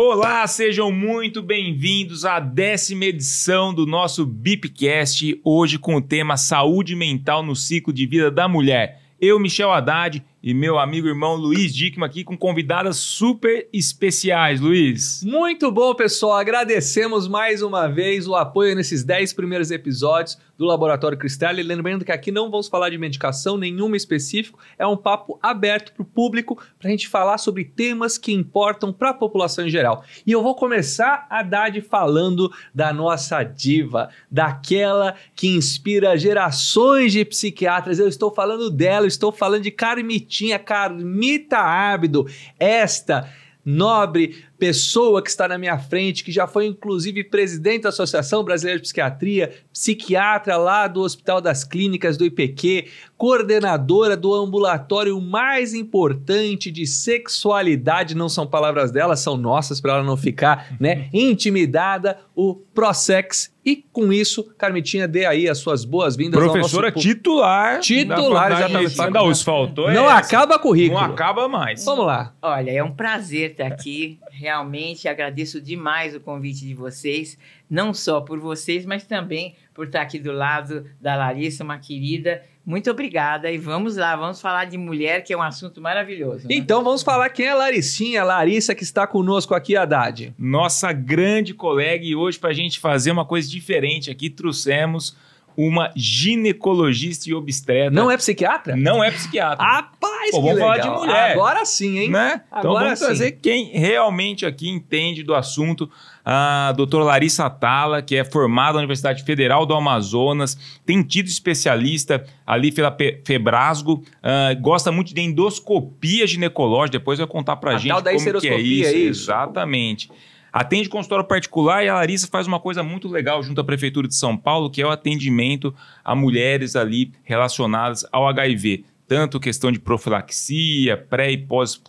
Olá, sejam muito bem-vindos à décima edição do nosso Bipcast, hoje com o tema Saúde Mental no Ciclo de Vida da Mulher. Eu, Michel Haddad, e meu amigo irmão Luiz Dickman aqui com convidadas super especiais, Luiz. Muito bom, pessoal. Agradecemos mais uma vez o apoio nesses 10 primeiros episódios do Laboratório Cristal. E lembrando que aqui não vamos falar de medicação nenhuma específica. é um papo aberto para o público para a gente falar sobre temas que importam para a população em geral. E eu vou começar a de falando da nossa diva, daquela que inspira gerações de psiquiatras. Eu estou falando dela, eu estou falando de Carme tinha Carmita Ábido, esta nobre pessoa que está na minha frente, que já foi inclusive presidente da Associação Brasileira de Psiquiatria, psiquiatra lá do Hospital das Clínicas do IPQ, coordenadora do ambulatório mais importante de sexualidade, não são palavras dela, são nossas para ela não ficar, uhum. né, intimidada, o Prosex. E com isso, Carmitinha, dê aí as suas boas-vindas Professora ao nosso... titular. Titular, exatamente. Da USF, faltou Não essa. acaba currículo. Não acaba mais. Vamos lá. Olha, é um prazer estar aqui realmente agradeço demais o convite de vocês, não só por vocês, mas também por estar aqui do lado da Larissa, uma querida. Muito obrigada e vamos lá, vamos falar de mulher, que é um assunto maravilhoso. Né? Então vamos falar quem é a Laricinha, a Larissa que está conosco aqui, Haddad. Nossa grande colega e hoje para a gente fazer uma coisa diferente aqui, trouxemos uma ginecologista e obstetra. Não é psiquiatra? Não é psiquiatra. Rapaz, Pô, vamos falar de mulher. Agora sim, hein? Né? Então, Agora então vamos sim. trazer quem realmente aqui entende do assunto. A doutora Larissa Tala, que é formada na Universidade Federal do Amazonas, tem tido especialista ali pela Febrasgo, uh, gosta muito de endoscopia ginecológica, depois vai contar pra a gente tal da como que é isso. É isso. Exatamente. Atende consultório particular e a Larissa faz uma coisa muito legal junto à Prefeitura de São Paulo, que é o atendimento a mulheres ali relacionadas ao HIV tanto questão de profilaxia, pré e pós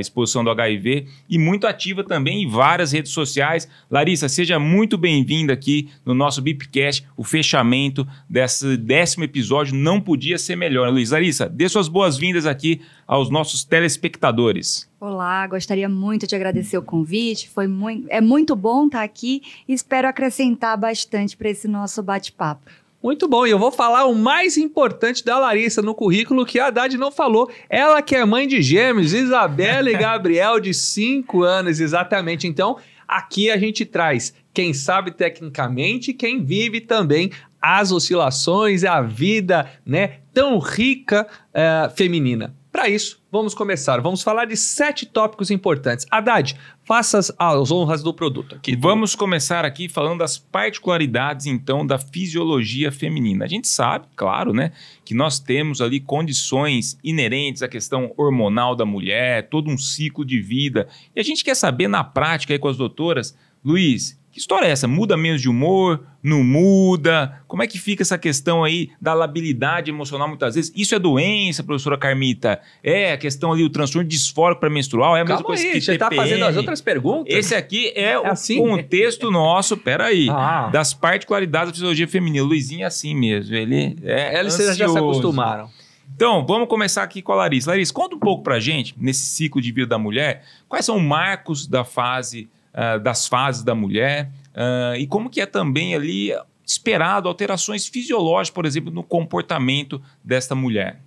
exposição ah, do HIV, e muito ativa também em várias redes sociais. Larissa, seja muito bem-vinda aqui no nosso Bipcast, o fechamento desse décimo episódio não podia ser melhor. Luiz, Larissa, dê suas boas-vindas aqui aos nossos telespectadores. Olá, gostaria muito de agradecer o convite. Foi muito, é muito bom estar aqui e espero acrescentar bastante para esse nosso bate-papo. Muito bom, e eu vou falar o mais importante da Larissa no currículo que a Haddad não falou. Ela que é mãe de gêmeos, Isabela e Gabriel, de 5 anos, exatamente. Então, aqui a gente traz quem sabe tecnicamente, quem vive também as oscilações, a vida né, tão rica uh, feminina. Para isso, vamos começar. Vamos falar de sete tópicos importantes. Haddad, faça as, as honras do produto. Aqui do... Vamos começar aqui falando das particularidades, então, da fisiologia feminina. A gente sabe, claro, né, que nós temos ali condições inerentes à questão hormonal da mulher, todo um ciclo de vida. E a gente quer saber, na prática, aí com as doutoras, Luiz, que história é essa? Muda menos de humor? Não muda? Como é que fica essa questão aí da labilidade emocional muitas vezes? Isso é doença, professora Carmita? É a questão ali, o transtorno disfórico para menstrual? É a mesma coisa aí, que você está fazendo as outras perguntas? Esse aqui é, é o assim? contexto nosso, peraí, ah. das particularidades da fisiologia feminina. Luizinho é assim mesmo, ele é Eles já se acostumaram. Então, vamos começar aqui com a Larissa. Larissa, conta um pouco pra gente, nesse ciclo de vida da mulher, quais são os marcos da fase ah, das fases da mulher uh, e como que é também ali esperado alterações fisiológicas, por exemplo, no comportamento desta mulher?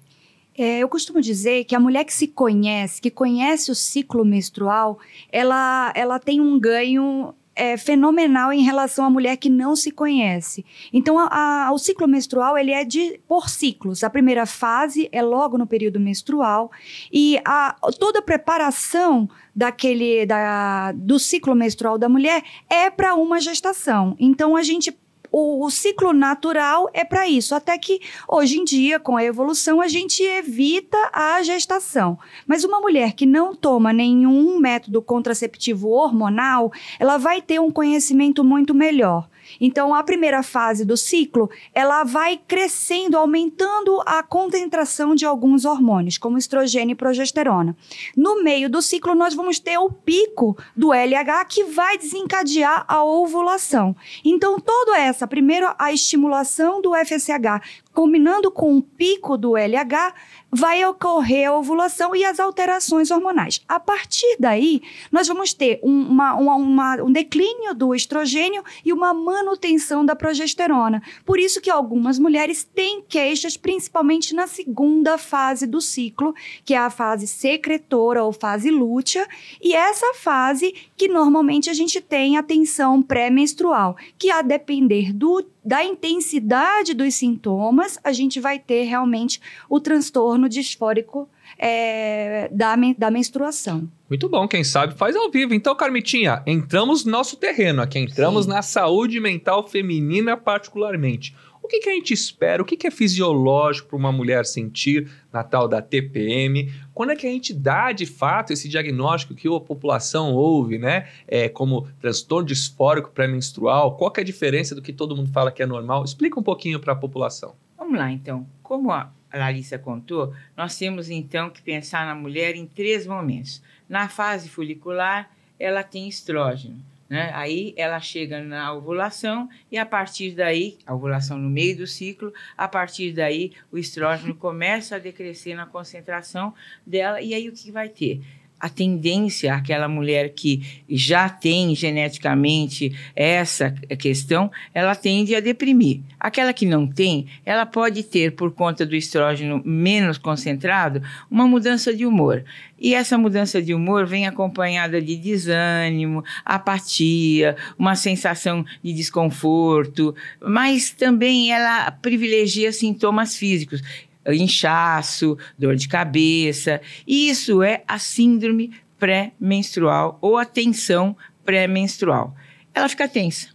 É, eu costumo dizer que a mulher que se conhece, que conhece o ciclo menstrual, ela, ela tem um ganho é, fenomenal em relação à mulher que não se conhece. Então, a, a, o ciclo menstrual ele é de por ciclos. A primeira fase é logo no período menstrual e a, toda a preparação daquele da, do ciclo menstrual da mulher é para uma gestação. Então, a gente o, o ciclo natural é para isso. Até que hoje em dia, com a evolução, a gente evita a gestação. Mas uma mulher que não toma nenhum método contraceptivo hormonal, ela vai ter um conhecimento muito melhor. Então, a primeira fase do ciclo, ela vai crescendo, aumentando a concentração de alguns hormônios, como estrogênio e progesterona. No meio do ciclo, nós vamos ter o pico do LH que vai desencadear a ovulação. Então, toda essa, primeiro a estimulação do FSH, combinando com o pico do LH, vai ocorrer a ovulação e as alterações hormonais. A partir daí, nós vamos ter uma, uma, uma, um declínio do estrogênio e uma manutenção da progesterona. Por isso que algumas mulheres têm queixas, principalmente na segunda fase do ciclo, que é a fase secretora ou fase lútea, e essa fase que normalmente a gente tem a tensão pré-menstrual, que a depender do da intensidade dos sintomas, a gente vai ter realmente o transtorno disfórico é, da, da menstruação. Muito bom, quem sabe faz ao vivo. Então, Carmitinha, entramos no nosso terreno aqui, entramos Sim. na saúde mental feminina particularmente que, que a gente espera? O que, que é fisiológico para uma mulher sentir na tal da TPM? Quando é que a gente dá, de fato, esse diagnóstico que a população ouve, né? É, como transtorno disfórico pré-menstrual? Qual é a diferença do que todo mundo fala que é normal? Explica um pouquinho para a população. Vamos lá, então. Como a Larissa contou, nós temos, então, que pensar na mulher em três momentos. Na fase folicular, ela tem estrógeno né? Aí ela chega na ovulação e a partir daí, a ovulação no meio do ciclo, a partir daí o estrógeno começa a decrescer na concentração dela e aí o que vai ter? a tendência aquela mulher que já tem geneticamente essa questão, ela tende a deprimir. Aquela que não tem, ela pode ter por conta do estrógeno menos concentrado uma mudança de humor. E essa mudança de humor vem acompanhada de desânimo, apatia, uma sensação de desconforto, mas também ela privilegia sintomas físicos inchaço, dor de cabeça. Isso é a síndrome pré-menstrual ou a tensão pré-menstrual. Ela fica tensa.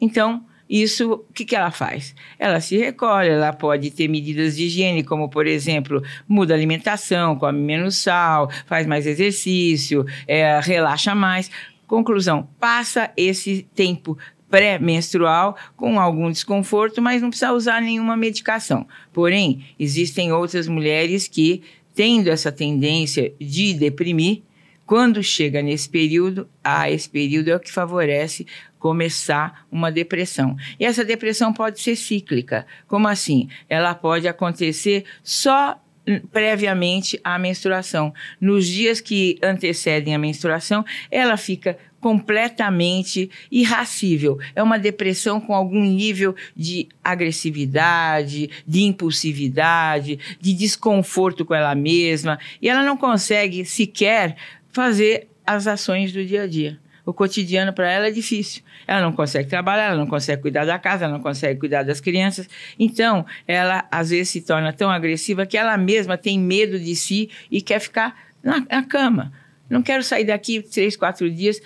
Então, isso, o que, que ela faz? Ela se recolhe, ela pode ter medidas de higiene, como, por exemplo, muda a alimentação, come menos sal, faz mais exercício, é, relaxa mais. Conclusão: passa esse tempo pré-menstrual com algum desconforto, mas não precisa usar nenhuma medicação. Porém, existem outras mulheres que, tendo essa tendência de deprimir, quando chega nesse período, ah, esse período é o que favorece começar uma depressão. E essa depressão pode ser cíclica. Como assim? Ela pode acontecer só hum, previamente à menstruação. Nos dias que antecedem a menstruação, ela fica completamente irracível. É uma depressão com algum nível de agressividade, de impulsividade, de desconforto com ela mesma, e ela não consegue sequer fazer as ações do dia a dia. O cotidiano para ela é difícil. Ela não consegue trabalhar, ela não consegue cuidar da casa, ela não consegue cuidar das crianças. Então, ela às vezes se torna tão agressiva que ela mesma tem medo de si e quer ficar na, na cama. Não quero sair daqui três, quatro dias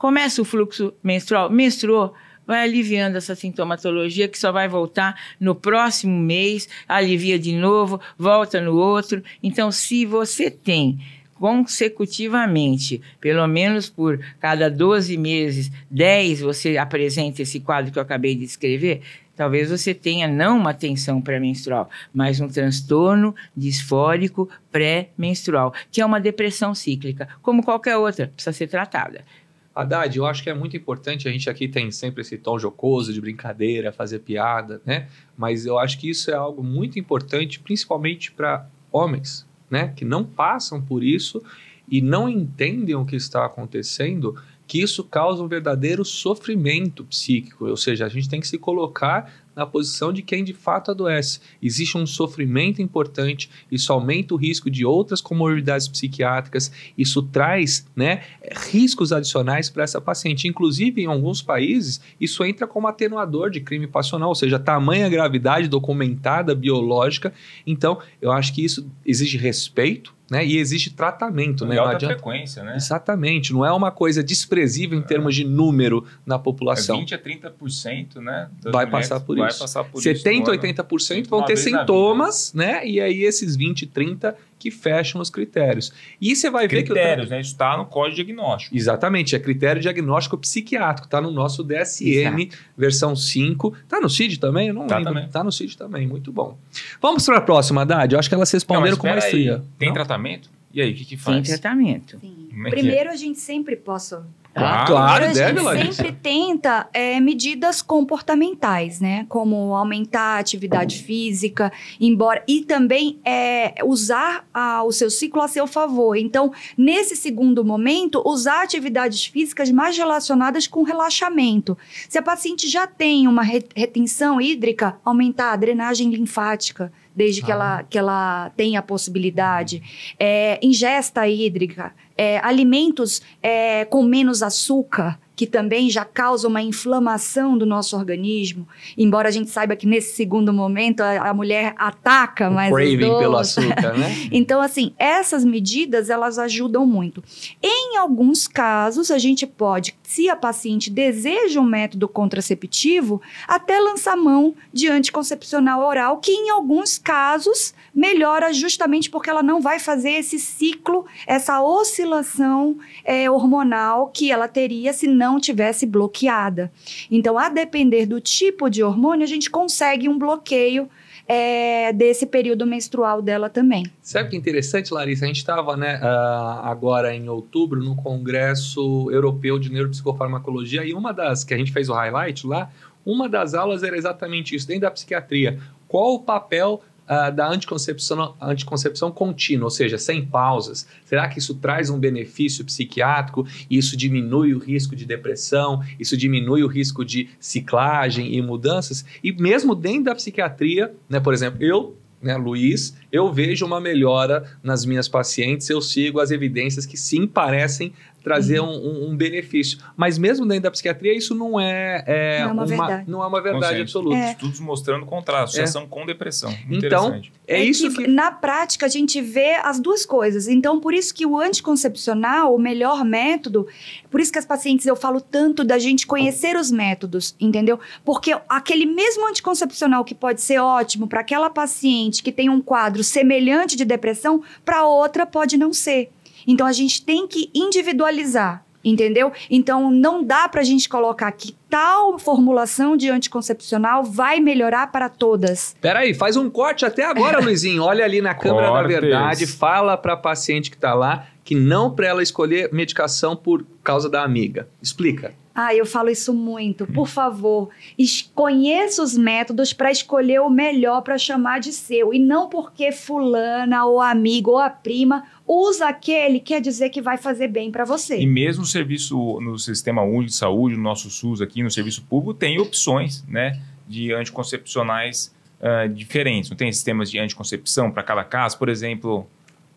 começa o fluxo menstrual, menstruou, vai aliviando essa sintomatologia que só vai voltar no próximo mês, alivia de novo, volta no outro. Então, se você tem consecutivamente, pelo menos por cada 12 meses, 10 você apresenta esse quadro que eu acabei de descrever, talvez você tenha não uma tensão pré-menstrual, mas um transtorno disfórico pré-menstrual, que é uma depressão cíclica, como qualquer outra, precisa ser tratada. Haddad, eu acho que é muito importante, a gente aqui tem sempre esse tom jocoso, de brincadeira, fazer piada, né? Mas eu acho que isso é algo muito importante, principalmente para homens, né? Que não passam por isso e não entendem o que está acontecendo, que isso causa um verdadeiro sofrimento psíquico. Ou seja, a gente tem que se colocar na posição de quem de fato adoece. Existe um sofrimento importante, isso aumenta o risco de outras comorbidades psiquiátricas, isso traz né, riscos adicionais para essa paciente. Inclusive, em alguns países, isso entra como atenuador de crime passional, ou seja, tamanha gravidade documentada biológica. Então, eu acho que isso exige respeito. Né? E existe tratamento, né? alta adianta... frequência, né? Exatamente. Não é uma coisa desprezível em é. termos de número na população. É 20 a 30%, né? Vai passar por vai vai passar por 70, isso, 80% né? vão ter sintomas, né? E aí esses 20, 30 que fecham os critérios. E você vai critérios, ver que... Critérios, né? Isso está no código diagnóstico. Exatamente, é critério diagnóstico psiquiátrico, está no nosso DSM, Exato. versão 5. Está no CID também? Eu não tá lembro. Está no CID também, muito bom. Vamos para a próxima, Dade. Eu acho que elas responderam não, com maestria. Aí, tem não? tratamento? E aí, o que, que faz? Tem tratamento. Sim. É é? Primeiro, a gente sempre possa ah, claro, claro deve, A gente sempre tenta é, medidas comportamentais, né? Como aumentar a atividade física, embora e também é, usar a, o seu ciclo a seu favor. Então, nesse segundo momento, usar atividades físicas mais relacionadas com relaxamento. Se a paciente já tem uma retenção hídrica, aumentar a drenagem linfática desde ah. que, ela, que ela tenha a possibilidade. É, ingesta hídrica, é, alimentos é, com menos açúcar, que também já causa uma inflamação do nosso organismo. Embora a gente saiba que nesse segundo momento a, a mulher ataca o mais craving idoso. pelo açúcar, né? então, assim, essas medidas elas ajudam muito. Em alguns casos, a gente pode, se a paciente deseja um método contraceptivo, até lançar mão de anticoncepcional oral, que em alguns casos melhora justamente porque ela não vai fazer esse ciclo, essa oscilação é, hormonal que ela teria se não não tivesse bloqueada. Então, a depender do tipo de hormônio, a gente consegue um bloqueio é, desse período menstrual dela também. Sabe que interessante, Larissa? A gente estava né, uh, agora em outubro no Congresso Europeu de Neuropsicofarmacologia e uma das que a gente fez o highlight lá, uma das aulas era exatamente isso, dentro da psiquiatria. Qual o papel ah, da anticoncepção, anticoncepção contínua, ou seja, sem pausas? Será que isso traz um benefício psiquiátrico? Isso diminui o risco de depressão? Isso diminui o risco de ciclagem e mudanças? E mesmo dentro da psiquiatria, né, por exemplo, eu né, Luiz, eu vejo uma melhora nas minhas pacientes, eu sigo as evidências que sim parecem trazer uhum. um, um, benefício. Mas mesmo dentro da psiquiatria, isso não é, é não, é uma, uma verdade, não é uma verdade absoluta. É. Estudos mostrando o contraste, associação é. com depressão. Então, é, é, isso que, que, Na prática, a gente vê as duas coisas. Então, por isso que o anticoncepcional, o melhor método, por isso que as pacientes, eu falo tanto da gente conhecer os métodos, entendeu? Porque aquele mesmo anticoncepcional que pode ser ótimo para aquela paciente que tem um quadro semelhante de depressão, para outra pode não ser. Então a gente tem que individualizar. Entendeu? Então não dá para a gente colocar que tal formulação de anticoncepcional vai melhorar para todas. Peraí, faz um corte até agora, Luizinho. Olha ali na câmera Cortes. da verdade, fala para a paciente que está lá que não para ela escolher medicação por causa da amiga. Explica. Ah, eu falo isso muito. Por favor, conheça os métodos para escolher o melhor para chamar de seu e não porque fulana ou amigo ou a prima usa aquele, quer dizer que vai fazer bem para você. E mesmo o serviço no sistema único de saúde, no nosso SUS aqui, no serviço público, tem opções né, de anticoncepcionais uh, diferentes. Não tem sistemas de anticoncepção para cada caso, por exemplo.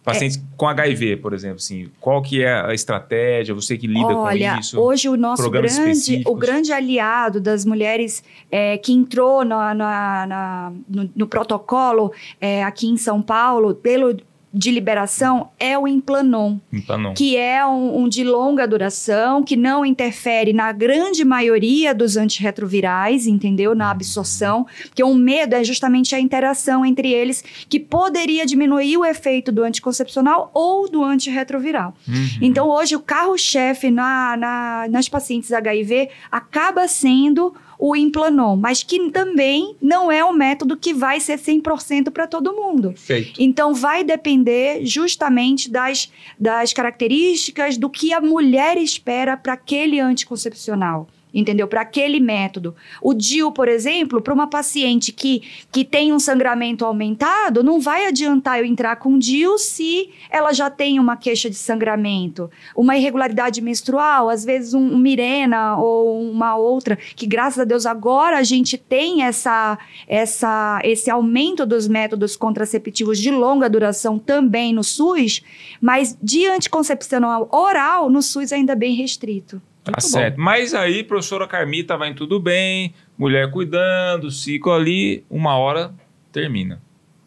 Pacientes é. com HIV, por exemplo, assim, qual que é a estratégia? Você que lida Olha, com isso? Olha, hoje o nosso grande, o grande aliado das mulheres é, que entrou na, na, na, no, no, protocolo é, aqui em São Paulo pelo de liberação é o implanon, implanon. que é um, um, de longa duração, que não interfere na grande maioria dos antirretrovirais, entendeu? Na absorção, porque o um medo é justamente a interação entre eles que poderia diminuir o efeito do anticoncepcional ou do antirretroviral. Uhum. Então, hoje, o carro-chefe na, na, nas pacientes HIV acaba sendo o implanon, mas que também não é um método que vai ser 100% para todo mundo. Feito. Então vai depender justamente das, das características do que a mulher espera para aquele anticoncepcional entendeu? Para aquele método. O DIL, por exemplo, para uma paciente que, que tem um sangramento aumentado, não vai adiantar eu entrar com DIL se ela já tem uma queixa de sangramento, uma irregularidade menstrual, às vezes um, um mirena ou uma outra, que graças a Deus agora a gente tem essa, essa esse aumento dos métodos contraceptivos de longa duração também no SUS, mas de anticoncepcional oral no SUS ainda é bem restrito. Tá Muito certo. Bom. Mas aí, professora Carmita, vai tudo bem, mulher cuidando, ciclo ali, uma hora termina.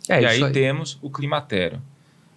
É e aí, aí, temos o climatério.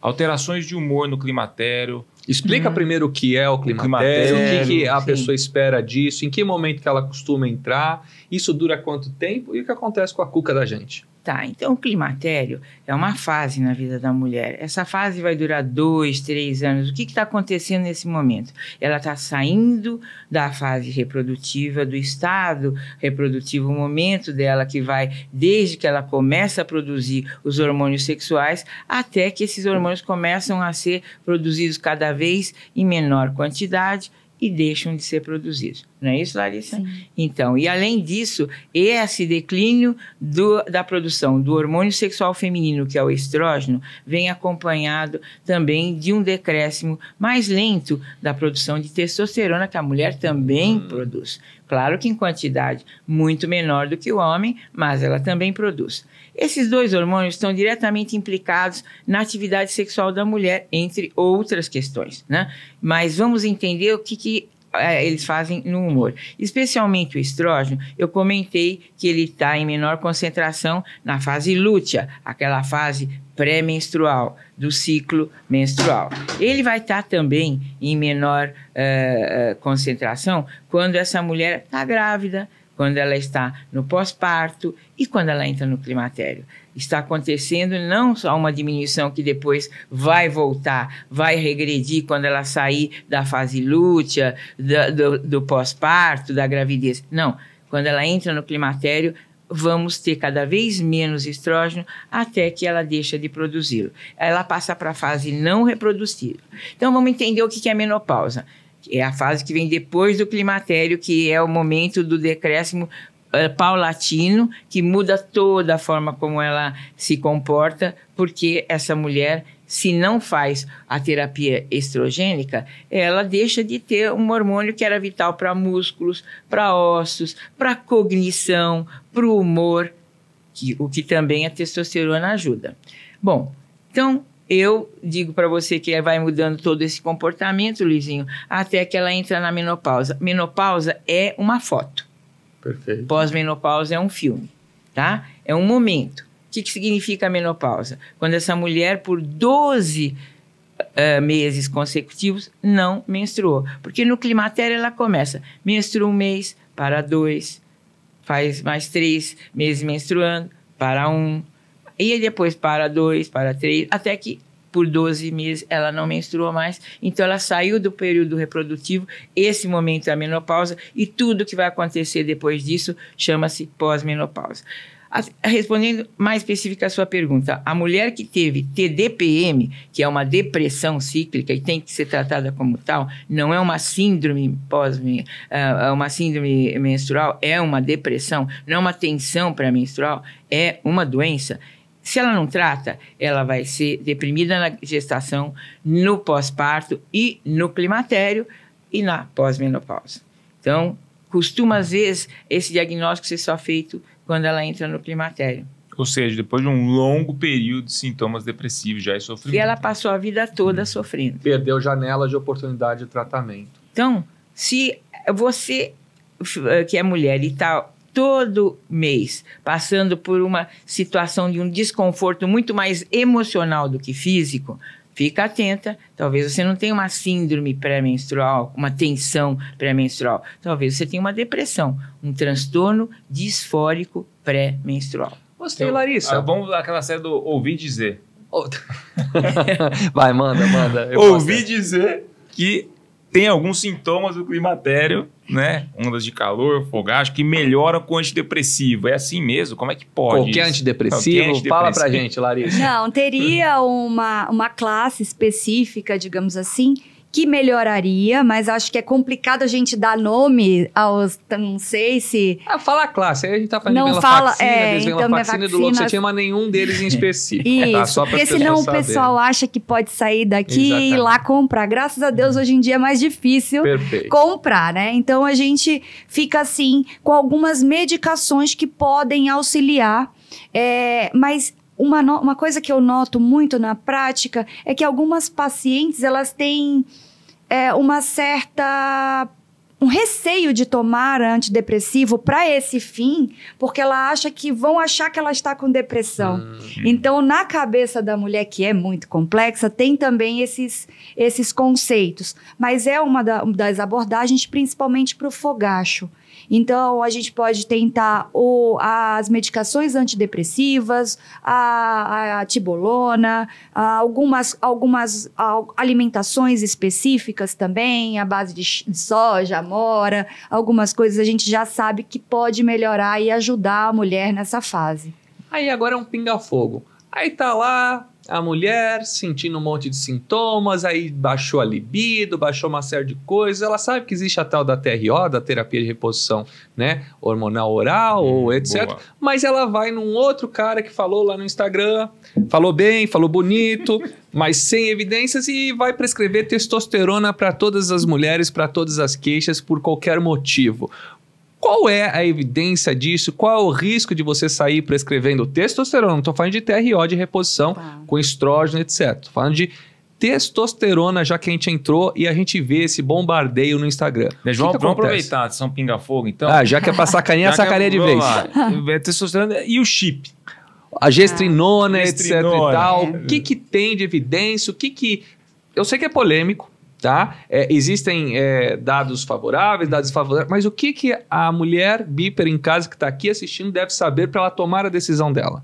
Alterações de humor no climatério, Explica hum. primeiro o que é o climatério, o, climatério, o que, que a sim. pessoa espera disso, em que momento que ela costuma entrar, isso dura quanto tempo e o que acontece com a cuca da gente. Tá, então o climatério é uma fase na vida da mulher. Essa fase vai durar dois, três anos. O que está acontecendo nesse momento? Ela está saindo da fase reprodutiva, do estado reprodutivo, o momento dela que vai desde que ela começa a produzir os hormônios sexuais até que esses hormônios começam a ser produzidos cada cada vez em menor quantidade e deixam de ser produzidos. Não é isso, Larissa? Sim. Então, e além disso, esse declínio do, da produção do hormônio sexual feminino, que é o estrógeno, vem acompanhado também de um decréscimo mais lento da produção de testosterona, que a mulher também hum. produz. Claro que em quantidade muito menor do que o homem, mas ela também produz. Esses dois hormônios estão diretamente implicados na atividade sexual da mulher, entre outras questões, né? Mas vamos entender o que, que eh, eles fazem no humor. Especialmente o estrógeno, eu comentei que ele está em menor concentração na fase lútea, aquela fase pré-menstrual, do ciclo menstrual. Ele vai estar tá também em menor uh, concentração quando essa mulher está grávida, quando ela está no pós-parto e quando ela entra no climatério. Está acontecendo não só uma diminuição que depois vai voltar, vai regredir quando ela sair da fase lútea, do, do pós-parto, da gravidez. Não. Quando ela entra no climatério, vamos ter cada vez menos estrógeno até que ela deixa de produzi-lo. Ela passa para a fase não reprodutiva. Então vamos entender o que é menopausa é a fase que vem depois do climatério, que é o momento do decréscimo eh, paulatino, que muda toda a forma como ela se comporta, porque essa mulher, se não faz a terapia estrogênica, ela deixa de ter um hormônio que era vital para músculos, para ossos, para cognição, para o humor, que, o que também a testosterona ajuda. Bom, então eu digo para você que vai mudando todo esse comportamento, Luizinho, até que ela entra na menopausa. Menopausa é uma foto. Perfeito. Pós-menopausa é um filme, tá? É um momento. O que, que significa a menopausa? Quando essa mulher, por 12 Uh, eh, meses consecutivos, não menstruou. Porque no climatério ela começa, menstrua um mês, para dois, faz mais três meses menstruando, para um, aí depois para dois, para três, até que por 12 meses ela não menstruou mais. Então ela saiu do período reprodutivo, esse momento é a menopausa, e tudo que vai acontecer depois disso chama-se pós-menopausa. Respondendo mais específica a sua pergunta, a mulher que teve TDPM, que é uma depressão cíclica e tem que ser tratada como tal, não é uma síndrome pós eh, é uma síndrome menstrual, é uma depressão, não é uma tensão pré-menstrual, é uma doença se ela não trata, ela vai ser deprimida na gestação, no pós-parto e no climatério e na pós-menopausa. Então, costuma às vezes esse diagnóstico ser só feito quando ela entra no climatério. Ou seja, depois de um longo período de sintomas depressivos já é sofrimento. E ela passou a vida toda sofrendo. Perdeu janela de oportunidade de tratamento. Então, se você eh, que é mulher e está todo mês, passando por uma situação de um desconforto muito mais emocional do que físico, fica atenta. Talvez você não tenha uma síndrome pré-menstrual, uma tensão pré-menstrual. Talvez você tenha uma depressão, um transtorno disfórico pré-menstrual. Gostei, então, Larissa. Ah, vamos aquela série do ouvir dizer. Vai, manda, manda. Ouvi dizer que tem alguns sintomas do climatério, né? Ondas de calor, fogacho, que melhoram com antidepressivo. É assim mesmo? Como é que pode? Qualquer antidepressivo? antidepressivo? Fala pra gente, Larissa. Não, teria uma, uma classe específica, digamos assim, que melhoraria, mas acho que é complicado a gente dar nome aos. Não sei se. Ah, fala a classe. Aí a gente tá falando não fala, é, Então então, vacina e do loxotima, nenhum deles em específico. Tá? Isso, tá? Só porque senão o pessoal saber. acha que pode sair daqui Exatamente. e ir lá comprar. Graças a Deus, hoje em dia é mais difícil Perfeito. comprar, né? Então a gente fica assim com algumas medicações que podem auxiliar. É, mas uma, no, uma coisa que eu noto muito na prática é que algumas pacientes elas têm é, uma certa um receio de tomar antidepressivo para esse fim, porque ela acha que vão achar que ela está com depressão. Hum, então, na cabeça da mulher, que é muito complexa, tem também esses, esses conceitos. Mas é uma da, das abordagens, principalmente para o fogacho, então, a gente pode tentar o, as medicações antidepressivas, a, a, a tibolona, a algumas, algumas alimentações específicas também, a base de soja, amora, algumas coisas a gente já sabe que pode melhorar e ajudar a mulher nessa fase. Aí agora é um pinga-fogo. Aí tá lá a mulher sentindo um monte de sintomas, aí baixou a libido, baixou uma série de coisas. Ela sabe que existe a tal da TRO, da terapia de reposição, né, hormonal oral ou hum, etc. Boa. Mas ela vai num outro cara que falou lá no Instagram, falou bem, falou bonito, mas sem evidências e vai prescrever testosterona para todas as mulheres, para todas as queixas por qualquer motivo. Qual é a evidência disso? Qual é o risco de você sair prescrevendo testosterona? Não estou falando de TRO de reposição tá. com estrógeno, etc. Estou falando de testosterona, já que a gente entrou e a gente vê esse bombardeio no Instagram. Mas né, vamos, vamos aproveitar, são pinga-fogo, então. Ah, já que é pra sacaninha, é sacaninha de vez. É, testosterona e o chip. A gestrinona, ah, etc gestrinona. e tal. É. O que que tem de evidência? O que que... Eu sei que é polêmico, Tá? É, existem é, dados favoráveis, dados desfavoráveis, mas o que, que a mulher biper em casa que está aqui assistindo deve saber para ela tomar a decisão dela?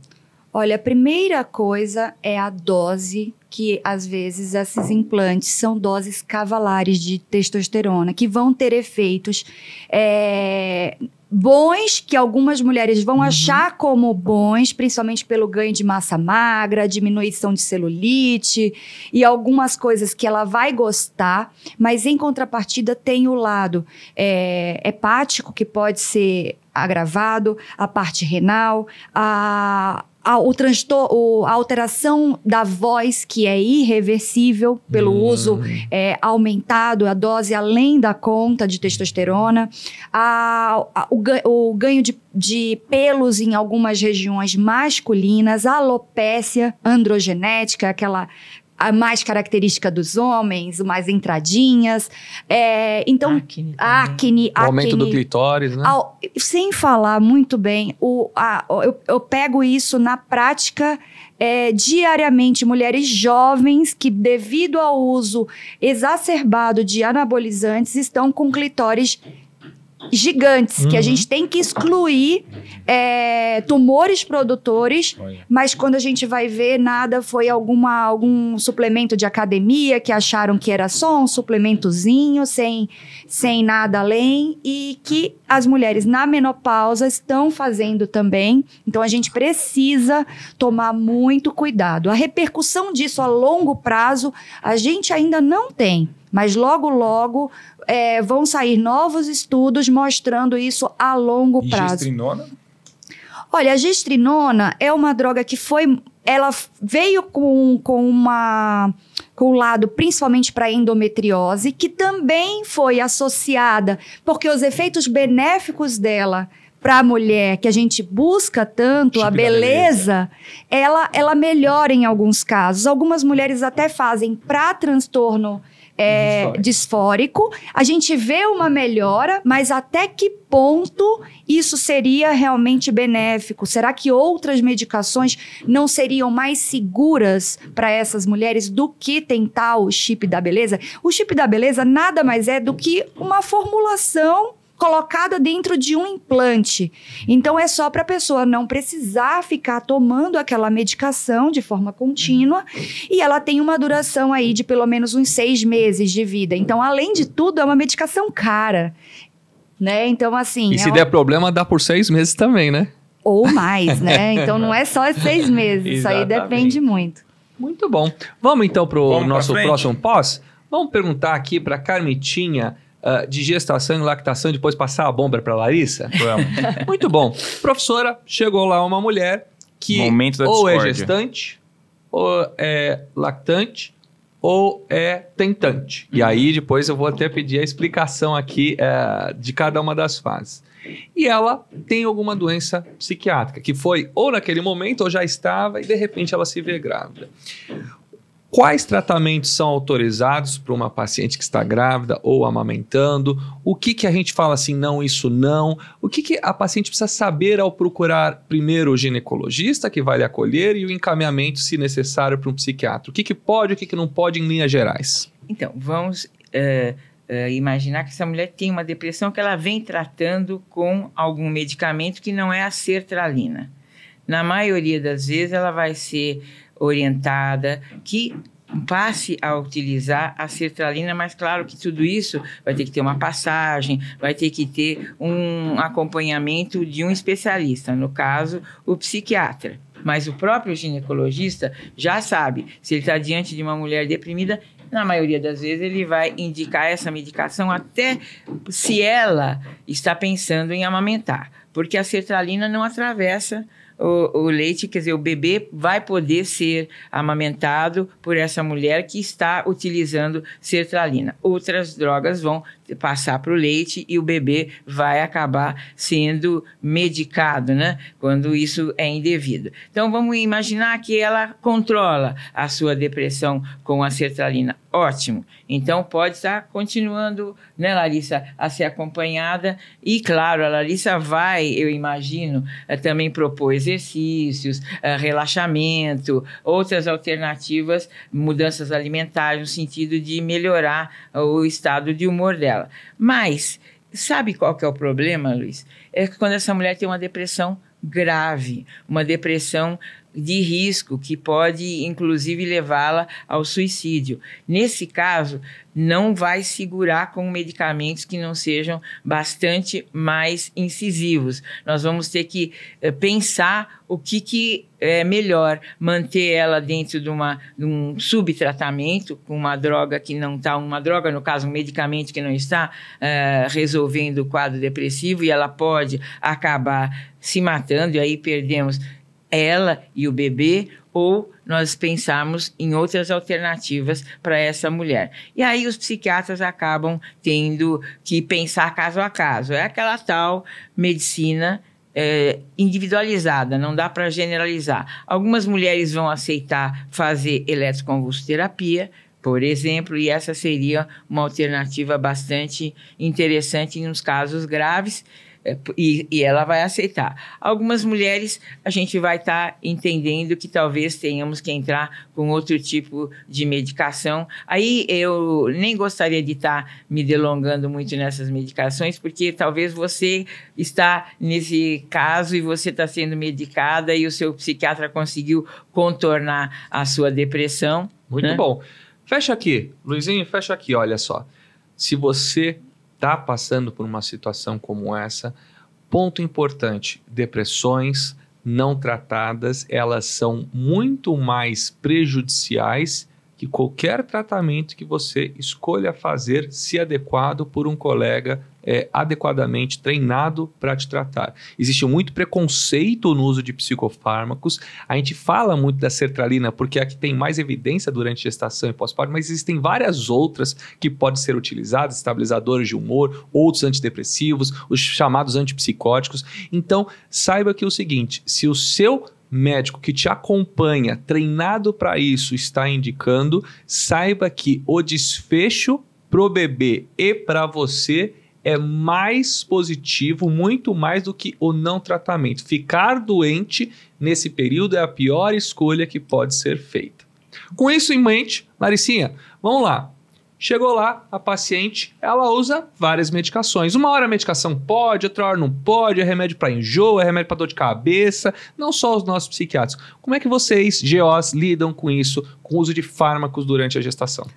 Olha, a primeira coisa é a dose, que às vezes esses implantes são doses cavalares de testosterona, que vão ter efeitos é, bons que algumas mulheres vão uhum. achar como bons, principalmente pelo ganho de massa magra, diminuição de celulite e algumas coisas que ela vai gostar, mas em contrapartida tem o lado é, hepático que pode ser agravado, a parte renal, a a, o transtorno, a alteração da voz que é irreversível pelo hum. uso é, aumentado, a dose além da conta de testosterona, a, a, o, o, ganho de, de, pelos em algumas regiões masculinas, a alopécia androgenética, aquela a mais característica dos homens, mais entradinhas. É, então, acne, acne, acne. O aumento do clitóris, né? Ao, sem falar muito bem, o, a, eu, eu pego isso na prática é, diariamente mulheres jovens que, devido ao uso exacerbado de anabolizantes, estão com clitóris gigantes, que a uhum. gente tem que excluir é, tumores produtores, mas quando a gente vai ver, nada foi alguma, algum suplemento de academia que acharam que era só um suplementozinho, sem, sem nada além, e que as mulheres na menopausa estão fazendo também. Então a gente precisa tomar muito cuidado. A repercussão disso a longo prazo a gente ainda não tem. Mas logo, logo é, vão sair novos estudos mostrando isso a longo e prazo. Gestrinona? Olha, a gestrinona é uma droga que foi. Ela veio com, com uma com o lado principalmente para endometriose, que também foi associada, porque os efeitos benéficos dela para a mulher que a gente busca tanto a beleza, tipo beleza, ela ela melhora em alguns casos. Algumas mulheres até fazem para transtorno é, disfórico. A gente vê uma melhora, mas até que ponto isso seria realmente benéfico? Será que outras medicações não seriam mais seguras para essas mulheres do que tentar o chip da beleza? O chip da beleza nada mais é do que uma formulação colocada dentro de um implante. Então é só para a pessoa não precisar ficar tomando aquela medicação de forma contínua e ela tem uma duração aí de pelo menos uns seis meses de vida. Então, além de tudo, é uma medicação cara. Né? Então, assim. E é se uma... der problema, dá por seis meses também, né? Ou mais, né? Então não é só seis meses. isso aí depende muito. Muito bom. Vamos então para o nosso próximo pós? Vamos perguntar aqui para Carmitinha uh, de gestação e lactação e depois passar a bomba para Larissa? Muito bom. Professora, chegou lá uma mulher que ou é discórdia. é gestante, ou é lactante, ou é tentante. Uhum. E aí depois eu vou até pedir a explicação aqui eh, de cada uma das fases. E ela tem alguma doença psiquiátrica, que foi ou naquele momento ou já estava e de repente ela se vê grávida. Quais tratamentos são autorizados para uma paciente que está grávida ou amamentando? O que, que a gente fala assim, não, isso não? O que, que a paciente precisa saber ao procurar primeiro o ginecologista que vai lhe acolher e o encaminhamento, se necessário, para um psiquiatra? O que, que pode e o que, que não pode em linhas gerais? Então, vamos é, é, imaginar que essa mulher tem uma depressão que ela vem tratando com algum medicamento que não é a sertralina. Na maioria das vezes, ela vai ser orientada, que passe a utilizar a sertralina, mas claro que tudo isso vai ter que ter uma passagem, vai ter que ter um acompanhamento de um especialista, no caso, o psiquiatra. Mas o próprio ginecologista já sabe, se ele está diante de uma mulher deprimida, na maioria das vezes ele vai indicar essa medicação até se ela está pensando em amamentar, porque a sertralina não atravessa o, o, leite, quer dizer, o bebê vai poder ser amamentado por essa mulher que está utilizando sertralina. Outras drogas vão passar para o leite e o bebê vai acabar sendo medicado, né? Quando isso é indevido. Então vamos imaginar que ela controla a sua depressão com a sertralina. Ótimo. Então pode estar continuando, né, Larissa, a ser acompanhada e claro, a Larissa vai, eu imagino, eh, também propor exercícios, eh, relaxamento, outras alternativas, mudanças alimentares no sentido de melhorar o estado de humor dela dela. Mas, sabe qual que é o problema, Luiz? É que quando essa mulher tem uma depressão grave, uma depressão de risco que pode, inclusive, levá-la ao suicídio. Nesse caso, não vai segurar com medicamentos que não sejam bastante mais incisivos. Nós vamos ter que eh, pensar o que, que é melhor manter ela dentro de, uma, de um subtratamento com uma droga que não está, uma droga, no caso, um medicamento que não está eh, resolvendo o quadro depressivo e ela pode acabar se matando, e aí perdemos ela e o bebê ou nós pensarmos em outras alternativas para essa mulher. E aí os psiquiatras acabam tendo que pensar caso a caso. É aquela tal medicina é, individualizada, não dá para generalizar. Algumas mulheres vão aceitar fazer eletroconvulsoterapia, por exemplo, e essa seria uma alternativa bastante interessante em uns casos graves. É, e, e, ela vai aceitar. Algumas mulheres a gente vai estar tá entendendo que talvez tenhamos que entrar com outro tipo de medicação. Aí eu nem gostaria de estar tá me delongando muito nessas medicações, porque talvez você está nesse caso e você está sendo medicada e o seu psiquiatra conseguiu contornar a sua depressão. Muito né? bom. Fecha aqui, Luizinho, fecha aqui, olha só. Se você está passando por uma situação como essa, ponto importante: depressões não tratadas elas são muito mais prejudiciais que qualquer tratamento que você escolha fazer, se adequado por um colega é, adequadamente treinado para te tratar. Existe muito preconceito no uso de psicofármacos. A gente fala muito da sertralina porque é a que tem mais evidência durante gestação e pós-parto, mas existem várias outras que podem ser utilizadas, estabilizadores de humor, outros antidepressivos, os chamados antipsicóticos. Então, saiba que é o seguinte, se o seu médico que te acompanha, treinado para isso, está indicando, saiba que o desfecho pro bebê e para você é mais positivo, muito mais do que o não tratamento. Ficar doente nesse período é a pior escolha que pode ser feita. Com isso em mente, Maricinha, vamos lá. Chegou lá, a paciente, ela usa várias medicações. Uma hora a medicação pode, outra hora não pode, é remédio para enjoo, é remédio para dor de cabeça, não só os nossos psiquiatras. Como é que vocês, GOs, lidam com isso, com o uso de fármacos durante a gestação?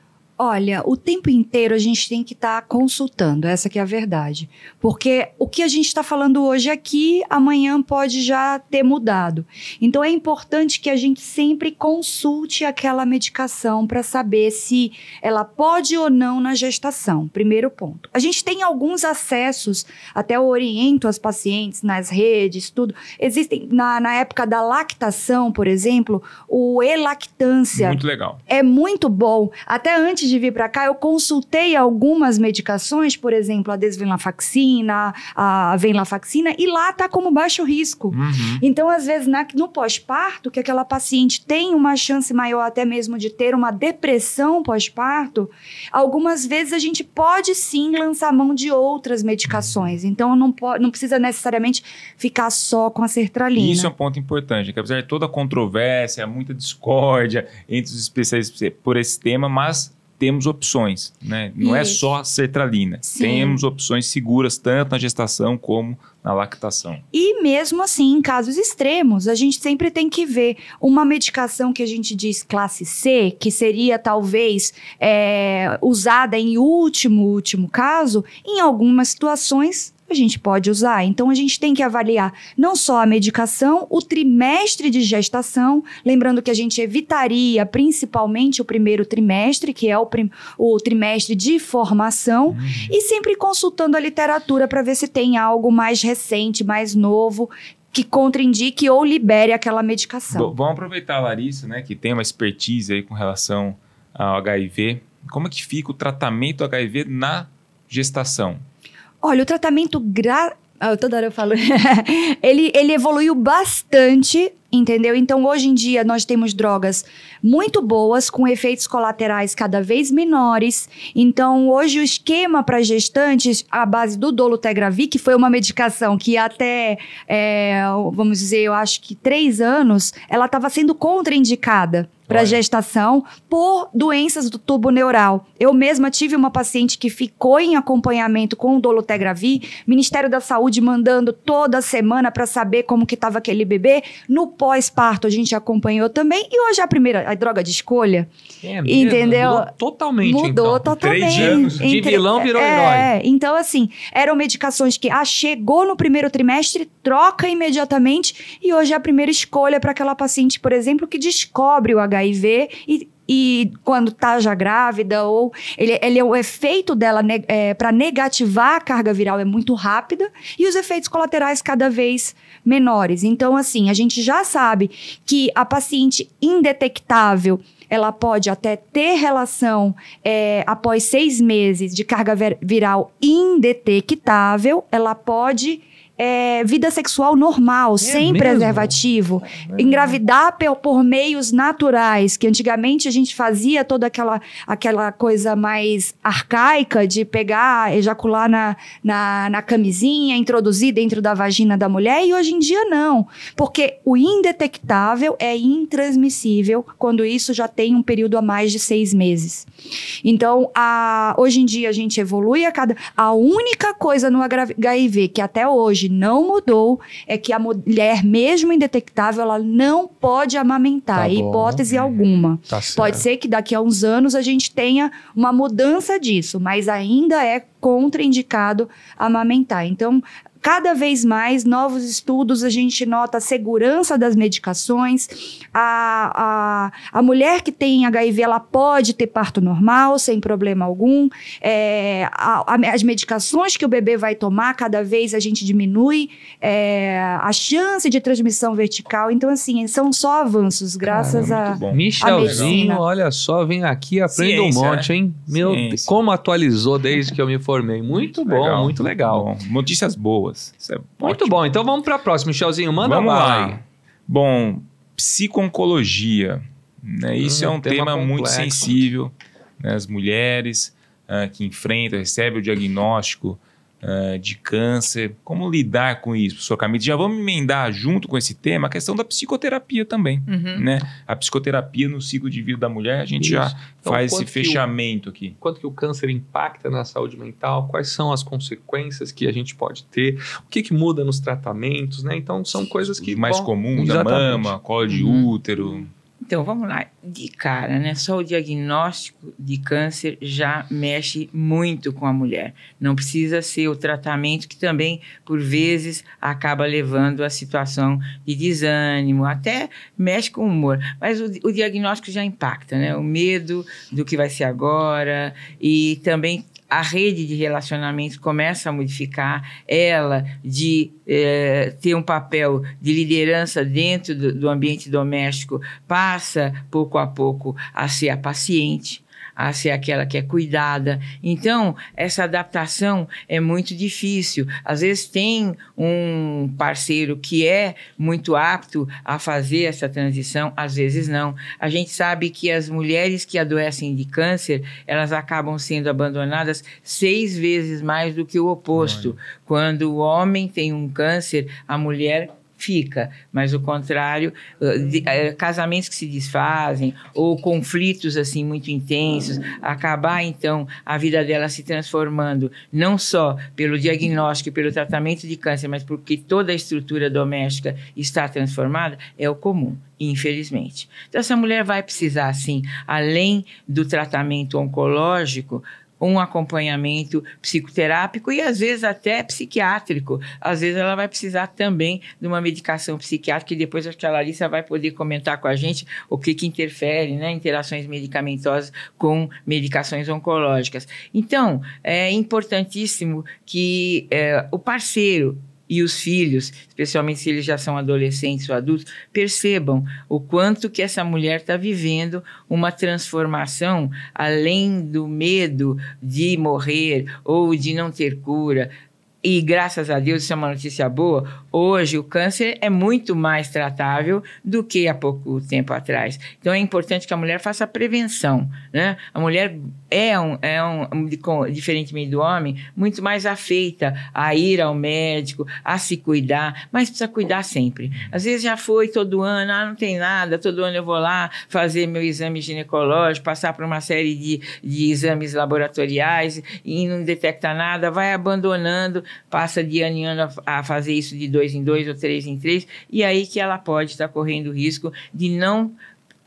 Olha, o tempo inteiro a gente tem que estar tá consultando, essa que é a verdade. Porque o que a gente está falando hoje aqui, amanhã pode já ter mudado. Então é importante que a gente sempre consulte aquela medicação para saber se ela pode ou não na gestação. Primeiro ponto. A gente tem alguns acessos, até eu oriento as pacientes nas redes, tudo. Existem, na, na época da lactação, por exemplo, o e-lactância. Muito legal. É muito bom. Até antes antes de vir para cá, eu consultei algumas medicações, por exemplo, a desvenlafaxina, a venlafaxina, e lá tá como baixo risco. Uhum. Então, às vezes, na, no pós-parto, que aquela paciente tem uma chance maior até mesmo de ter uma depressão pós-parto, algumas vezes a gente pode sim lançar mão de outras medicações. Então, não, não precisa necessariamente ficar só com a sertralina. Isso é um ponto importante, que apesar de toda a controvérsia, muita discórdia entre os especialistas por esse tema, mas temos opções, né? Não Isso. é só sertralina. Sim. Temos opções seguras tanto na gestação como na lactação. E mesmo assim, em casos extremos, a gente sempre tem que ver uma medicação que a gente diz classe C, que seria talvez é, usada em último, último caso, em algumas situações a gente pode usar. Então a gente tem que avaliar não só a medicação, o trimestre de gestação, lembrando que a gente evitaria principalmente o primeiro trimestre, que é o, prim o trimestre de formação, uhum. e sempre consultando a literatura para ver se tem algo mais recente, mais novo, que contraindique ou libere aquela medicação. Bom, vamos aproveitar a Larissa, né, que tem uma expertise aí com relação ao HIV. Como é que fica o tratamento HIV na gestação? Olha, o tratamento gra... Ah, toda hora eu falo. ele, ele evoluiu bastante, entendeu? Então, hoje em dia, nós temos drogas muito boas, com efeitos colaterais cada vez menores. Então, hoje, o esquema para gestantes, à base do Dolutegravir, que foi uma medicação que até, é, vamos dizer, eu acho que três anos, ela estava sendo contraindicada para gestação por doenças do tubo neural. Eu mesma tive uma paciente que ficou em acompanhamento com o dolutegravir, Ministério da Saúde mandando toda semana para saber como que estava aquele bebê. No pós-parto a gente acompanhou também e hoje é a primeira a droga de escolha. É entendeu? Mudou totalmente. Mudou então. totalmente. Três anos de Entre, vilão virou é, herói. Então assim eram medicações que ah chegou no primeiro trimestre troca imediatamente e hoje é a primeira escolha para aquela paciente, por exemplo, que descobre o HIV HIV e, e quando tá já grávida ou ele, ele é o efeito dela ne, é, para negativar a carga viral é muito rápida e os efeitos colaterais cada vez menores. Então assim, a gente já sabe que a paciente indetectável ela pode até ter relação é, após seis meses de carga viral indetectável, ela pode é, vida sexual normal, é sem mesmo? preservativo, é engravidar por, por, meios naturais, que antigamente a gente fazia toda aquela, aquela coisa mais arcaica de pegar, ejacular na, na, na camisinha, introduzir dentro da vagina da mulher, e hoje em dia não, porque o indetectável é intransmissível quando isso já tem um período a mais de seis meses. Então, a, hoje em dia a gente evolui a cada. A única coisa no HIV que até hoje não mudou é que a mulher, mesmo indetectável, ela não pode amamentar, tá hipótese alguma. Tá pode ser que daqui a uns anos a gente tenha uma mudança disso, mas ainda é contraindicado amamentar. Então, cada vez mais novos estudos, a gente nota a segurança das medicações. A, a, a mulher que tem HIV, ela pode ter parto normal, sem problema algum. É, a, a, as medicações que o bebê vai tomar, cada vez a gente diminui é, a chance de transmissão vertical. Então, assim, são só avanços, graças Cara, a, Michelzinho, olha só, vem aqui aprenda um monte, né? hein? Meu, Ciência. como atualizou desde que eu me formei. Muito bom, legal. muito legal. Notícias boas pessoas. Isso é Muito ótimo. bom. Então vamos para a próxima, Michelzinho. Manda vamos lá. Bom, psiconcologia. Né? Isso é hum, é um tema, tema muito sensível. Né? As mulheres uh, que enfrentam, recebem o diagnóstico uh, de câncer, como lidar com isso, professor Camilo, Já vamos emendar junto com esse tema a questão da psicoterapia também, uhum. né? A psicoterapia no ciclo de vida da mulher, a gente isso. já então, faz esse fechamento o, aqui. Quanto que o câncer impacta na saúde mental, quais são as consequências que a gente pode ter, o que, que muda nos tratamentos, né? Então, são coisas que... Os mais comum, da mama, colo de uhum. útero... Então vamos lá, de cara, né? Só o diagnóstico de câncer já mexe muito com a mulher. Não precisa ser o tratamento que também, por vezes, acaba levando a situação de desânimo, até mexe com o humor. Mas o, o diagnóstico já impacta, né? O medo do que vai ser agora e também a rede de relacionamentos começa a modificar, ela de é, ter um papel de liderança dentro do, do ambiente doméstico passa, pouco a pouco, a ser a paciente a ser aquela que é cuidada. Então, essa adaptação é muito difícil. Às vezes tem um parceiro que é muito apto a fazer essa transição, às vezes não. A gente sabe que as mulheres que adoecem de câncer, elas acabam sendo abandonadas seis vezes mais do que o oposto. Quando o homem tem um câncer, a mulher fica, mas o contrário, eh, eh, casamentos que se desfazem ou conflitos assim muito intensos, acabar então a vida dela se transformando não só pelo diagnóstico e pelo tratamento de câncer, mas porque toda a estrutura doméstica está transformada, é o comum infelizmente. Então, essa mulher vai precisar, assim, além do tratamento oncológico, um acompanhamento psicoterápico e às vezes até psiquiátrico. Às vezes ela vai precisar também de uma medicação psiquiátrica e depois acho que a Larissa vai poder comentar com a gente o que que interfere, né, interações medicamentosas com medicações oncológicas. Então, é importantíssimo que é, o parceiro e os filhos, especialmente se eles já são adolescentes ou adultos, percebam o quanto que essa mulher está vivendo uma transformação além do medo de morrer ou de não ter cura, e graças a Deus, isso é uma notícia boa. Hoje, o câncer é muito mais tratável do que há pouco tempo atrás. Então, é importante que a mulher faça a prevenção. Né? A mulher é, um, é um, diferentemente do homem, muito mais afeita a ir ao médico, a se cuidar, mas precisa cuidar sempre. Às vezes já foi todo ano, ah, não tem nada, todo ano eu vou lá fazer meu exame ginecológico, passar por uma série de, de exames laboratoriais e não detecta nada, vai abandonando passa de ano em ano a fazer isso de dois em dois ou três em três, e aí que ela pode estar correndo o risco de não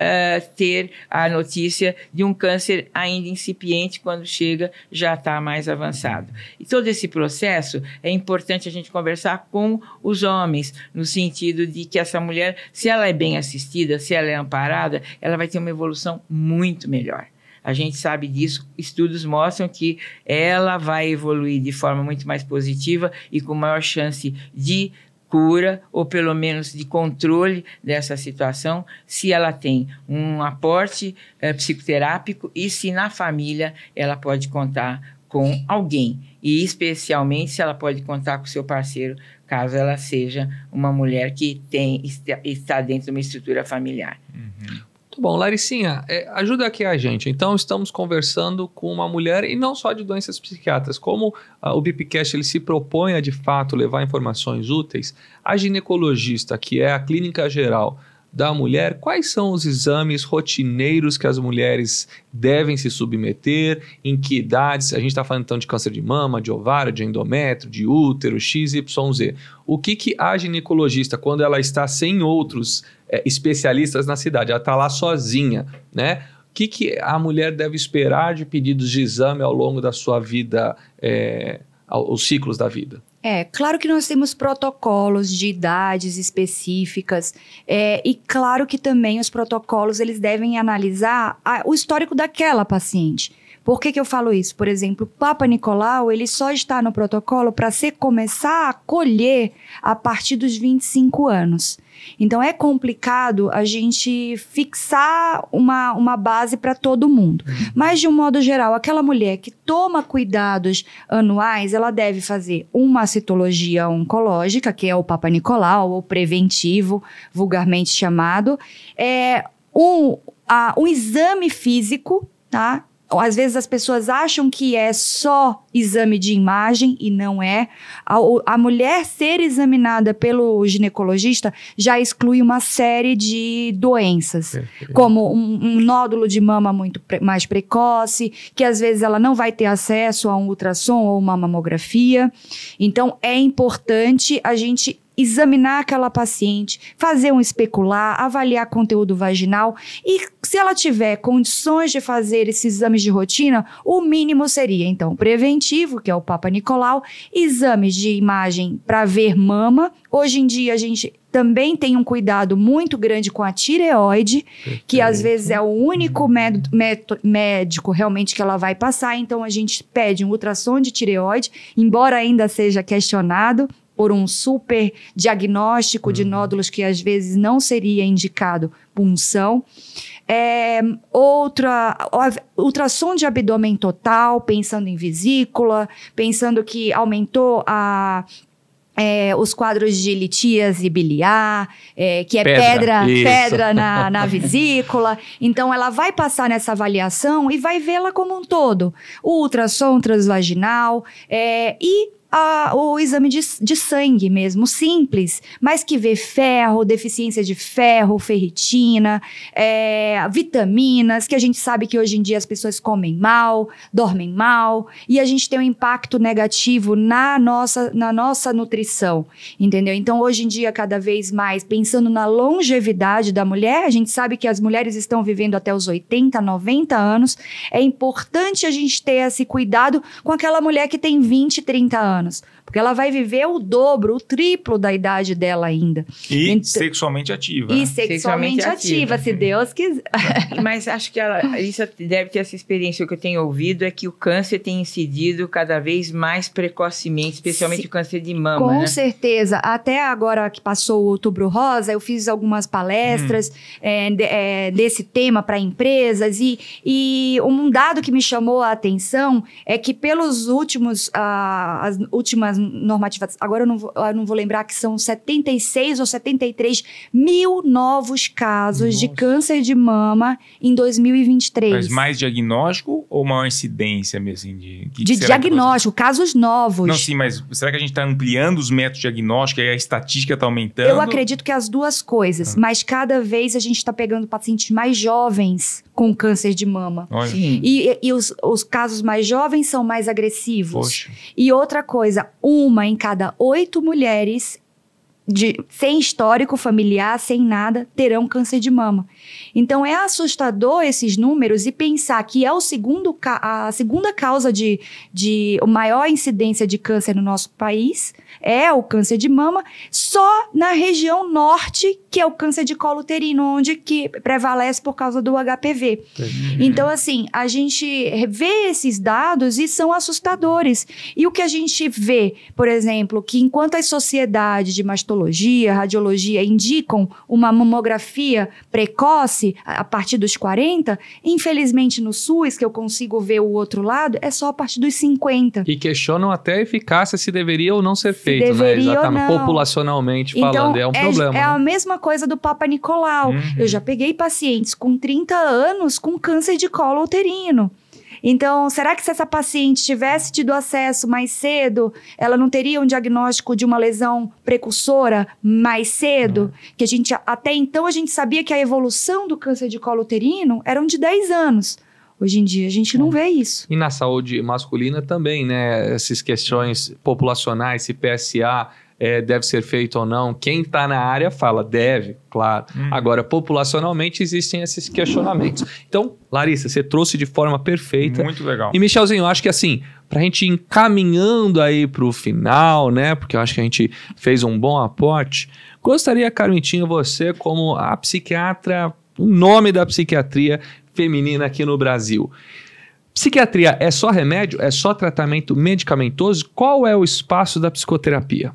Uh, ter a notícia de um câncer ainda incipiente, quando chega já está mais avançado. E todo esse processo é importante a gente conversar com os homens, no sentido de que essa mulher, se ela é bem assistida, se ela é amparada, ela vai ter uma evolução muito melhor a gente sabe disso. Estudos mostram que ela vai evoluir de forma muito mais positiva e com maior chance de cura ou pelo menos de controle dessa situação, se ela tem um aporte é, psicoterápico e se na família ela pode contar com alguém e especialmente se ela pode contar com seu parceiro, caso ela seja uma mulher que tem está dentro de uma estrutura familiar. Uhum. Muito bom. Laricinha, é, ajuda aqui a gente. Então, estamos conversando com uma mulher, e não só de doenças psiquiátricas, como ah, o Bipcast ele se propõe a, de fato, levar informações úteis, a ginecologista, que é a clínica geral da mulher, quais são os exames rotineiros que as mulheres devem se submeter, em que idades? A gente está falando então de câncer de mama, de ovário, de endométrio, de útero, XYZ. O que, que a ginecologista, quando ela está sem outros é, especialistas na cidade, ela está lá sozinha, né? O que, que a mulher deve esperar de pedidos de exame ao longo da sua vida, é, aos ciclos da vida? É, claro que nós temos protocolos de idades específicas é, e claro que também os protocolos eles devem analisar a, o histórico daquela paciente. Por que, que eu falo isso? Por exemplo, o Papa Nicolau, ele só está no protocolo para se começar a colher a partir dos 25 anos. Então é complicado a gente fixar uma, uma base para todo mundo. Uhum. Mas, de um modo geral, aquela mulher que toma cuidados anuais, ela deve fazer uma citologia oncológica, que é o Papa Nicolau, ou preventivo, vulgarmente chamado, é um, a, um exame físico, tá? às vezes as pessoas acham que é só exame de imagem e não é. A, a, mulher ser examinada pelo ginecologista já exclui uma série de doenças, Perfeito. como um, um, nódulo de mama muito pre, mais precoce, que às vezes ela não vai ter acesso a um ultrassom ou uma mamografia. Então é importante a gente examinar aquela paciente, fazer um especular, avaliar conteúdo vaginal e se ela tiver condições de fazer esses exames de rotina, o mínimo seria, então, preventivo, que é o Papa Nicolau, exames de imagem para ver mama. Hoje em dia, a gente também tem um cuidado muito grande com a tireoide, Perfeito. que às vezes é o único médico realmente que ela vai passar. Então a gente pede um ultrassom de tireoide, embora ainda seja questionado por um super diagnóstico uhum. de nódulos que às vezes não seria indicado punção. É, outra, ultrassom de abdômen total, pensando em vesícula, pensando que aumentou a é, os quadros de litíase biliar, é, que é pedra, pedra, pedra na, na, vesícula. Então, ela vai passar nessa avaliação e vai vê-la como um todo. O ultrassom transvaginal é, e a, o exame de, de sangue mesmo, simples, mas que vê ferro, deficiência de ferro, ferritina, é, vitaminas, que a gente sabe que hoje em dia as pessoas comem mal, dormem mal, e a gente tem um impacto negativo na nossa, na nossa nutrição, entendeu? Então, hoje em dia, cada vez mais, pensando na longevidade da mulher, a gente sabe que as mulheres estão vivendo até os 80, 90 anos, é importante a gente ter esse cuidado com aquela mulher que tem 20, 30 anos Uranus Porque ela vai viver o dobro, o triplo da idade dela ainda. E então, sexualmente ativa. E né? sexualmente, sexualmente ativa, ativa, se Deus quiser. Mas acho que ela, isso deve ter essa experiência. O que eu tenho ouvido é que o câncer tem incidido cada vez mais precocemente, especialmente se, o câncer de mama. Com né? certeza. Até agora que passou o outubro rosa, eu fiz algumas palestras hum. é, de, é, desse tema para empresas. E, e um dado que me chamou a atenção é que pelos últimos, uh, as últimas normativas, agora eu não, vou, ah, eu não vou lembrar que são 76 ou 73 mil novos casos Nossa. de câncer de mama em 2023. Mas mais diagnóstico ou maior incidência mesmo? Assim, de que de é diagnóstico, você... casos novos. Não, sim, mas será que a gente está ampliando os métodos diagnósticos e a estatística está aumentando? Eu acredito que as duas coisas, ah. mas cada vez a gente está pegando pacientes mais jovens com câncer de mama. E, e, e os, os casos mais jovens são mais agressivos. Poxa. E outra coisa, uma em cada oito mulheres de, sem histórico familiar, sem nada, terão câncer de mama. Então é assustador esses números e pensar que é o segundo a segunda causa de, de maior incidência de câncer no nosso país é o câncer de mama, só na região norte, que é o câncer de colo uterino, onde que prevalece por causa do HPV. Então, assim, a gente vê esses dados e são assustadores. E o que a gente vê, por exemplo, que enquanto a sociedade de mastologia oncologia, radiologia indicam uma mamografia precoce a partir dos 40, infelizmente no SUS, que eu consigo ver o outro lado, é só a partir dos 50. E questionam até a eficácia se deveria ou não ser se feito, né? Exatamente. Populacionalmente então, falando, é um é, problema. É né? a mesma coisa do Papa Nicolau. Uhum. Eu já peguei pacientes com 30 anos com câncer de colo uterino. Então, será que se essa paciente tivesse tido acesso mais cedo, ela não teria um diagnóstico de uma lesão precursora mais cedo? Uhum. Que a gente até então a gente sabia que a evolução do câncer de colo uterino era de 10 anos. Hoje em dia a gente não é. vê isso. E na saúde masculina também, né? Essas questões populacionais, se PSA, é, deve ser feito ou não. Quem está na área fala, deve, claro. Hum. Agora, populacionalmente existem esses questionamentos. Então, Larissa, você trouxe de forma perfeita. Muito legal. E Michelzinho, eu acho que assim, para a gente ir encaminhando aí para o final, né? Porque eu acho que a gente fez um bom aporte. Gostaria, Carmitinho, você como a psiquiatra, o nome da psiquiatria feminina aqui no Brasil. Psiquiatria é só remédio? É só tratamento medicamentoso? Qual é o espaço da psicoterapia?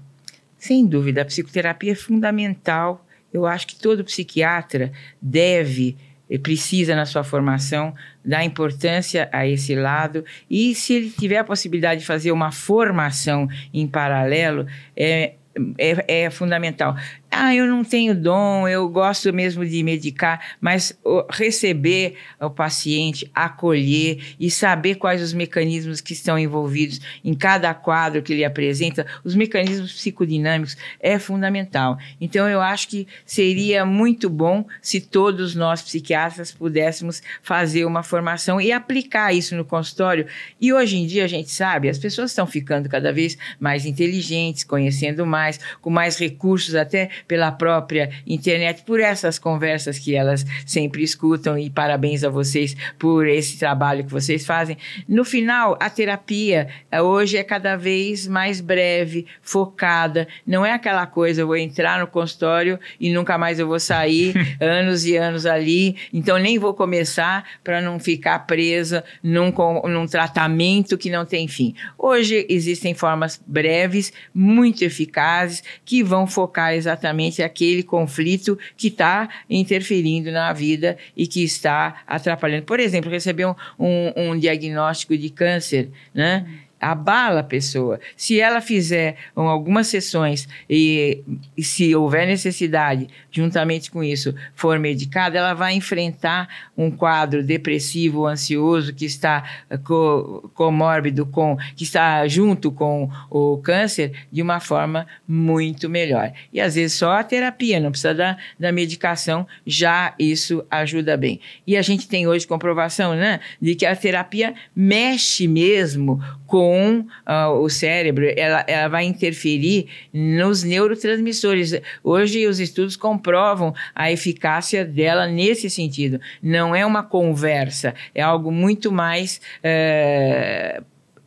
Sem dúvida, a psicoterapia é fundamental. Eu acho que todo psiquiatra deve eh, precisa na sua formação dar importância a esse lado e se ele tiver a possibilidade de fazer uma formação em paralelo é é, é fundamental ah, eu não tenho dom, eu gosto mesmo de medicar, mas receber o paciente, acolher e saber quais os mecanismos que estão envolvidos em cada quadro que ele apresenta, os mecanismos psicodinâmicos é fundamental. Então eu acho que seria muito bom se todos nós psiquiatras pudéssemos fazer uma formação e aplicar isso no consultório. E hoje em dia a gente sabe, as pessoas estão ficando cada vez mais inteligentes, conhecendo mais, com mais recursos até pela própria internet, por essas conversas que elas sempre escutam e parabéns a vocês por esse trabalho que vocês fazem. No final, a terapia eh, hoje é cada vez mais breve, focada, não é aquela coisa, eu vou entrar no consultório e nunca mais eu vou sair, anos e anos ali, então nem vou começar para não ficar presa num, num tratamento que não tem fim. Hoje existem formas breves, muito eficazes, que vão focar exatamente exatamente aquele conflito que está interferindo na vida e que está atrapalhando. Por exemplo, receber um, um, um diagnóstico de câncer, né? abala a pessoa. Se ela fizer algumas sessões e, e, se houver necessidade, juntamente com isso, for medicada, ela vai enfrentar um quadro depressivo, ansioso que está eh, co comórbido com que está junto com o câncer de uma forma muito melhor. E às vezes só a terapia, não precisa da, da medicação, já isso ajuda bem. E a gente tem hoje comprovação, né, de que a terapia mexe mesmo com com uh, o cérebro, ela, ela vai interferir nos neurotransmissores. Hoje, os estudos comprovam a eficácia dela nesse sentido. Não é uma conversa, é algo muito mais. Uh,